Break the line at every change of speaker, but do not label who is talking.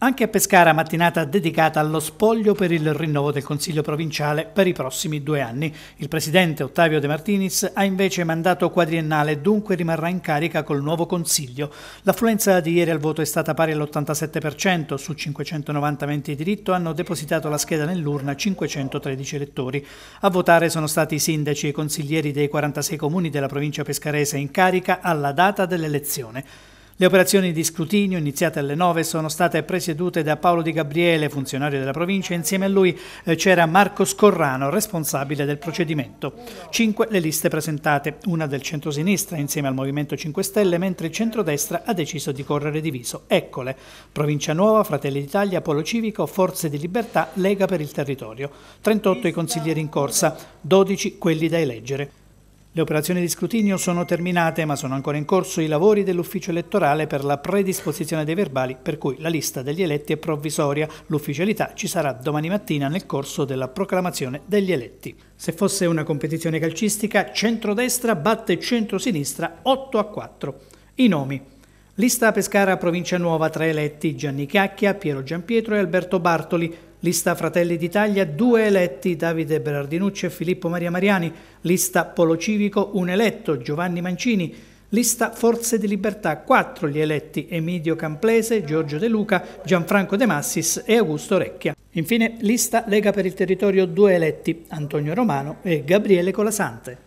Anche a Pescara mattinata dedicata allo spoglio per il rinnovo del Consiglio provinciale per i prossimi due anni. Il presidente Ottavio De Martinis ha invece mandato quadriennale dunque rimarrà in carica col nuovo Consiglio. L'affluenza di ieri al voto è stata pari all'87%, su 590 aventi diritto hanno depositato la scheda nell'urna 513 elettori. A votare sono stati i sindaci e i consiglieri dei 46 comuni della provincia pescarese in carica alla data dell'elezione. Le operazioni di scrutinio iniziate alle 9 sono state presiedute da Paolo Di Gabriele, funzionario della provincia, insieme a lui eh, c'era Marco Scorrano, responsabile del procedimento. Cinque le liste presentate, una del centro-sinistra insieme al Movimento 5 Stelle, mentre il centro-destra ha deciso di correre diviso. Eccole, Provincia Nuova, Fratelli d'Italia, Polo Civico, Forze di Libertà, Lega per il Territorio. 38 i consiglieri in corsa, 12 quelli da eleggere. Le operazioni di scrutinio sono terminate, ma sono ancora in corso i lavori dell'ufficio elettorale per la predisposizione dei verbali, per cui la lista degli eletti è provvisoria. L'ufficialità ci sarà domani mattina nel corso della proclamazione degli eletti. Se fosse una competizione calcistica, centrodestra batte centrosinistra 8 a 4. I nomi. Lista Pescara Provincia Nuova, tre eletti, Gianni Chiacchia, Piero Giampietro e Alberto Bartoli. Lista Fratelli d'Italia, due eletti, Davide Berardinucci e Filippo Maria Mariani. Lista Polo Civico, un eletto, Giovanni Mancini. Lista Forze di Libertà, quattro gli eletti, Emidio Camplese, Giorgio De Luca, Gianfranco De Massis e Augusto Recchia. Infine, lista Lega per il Territorio, due eletti, Antonio Romano e Gabriele Colasante.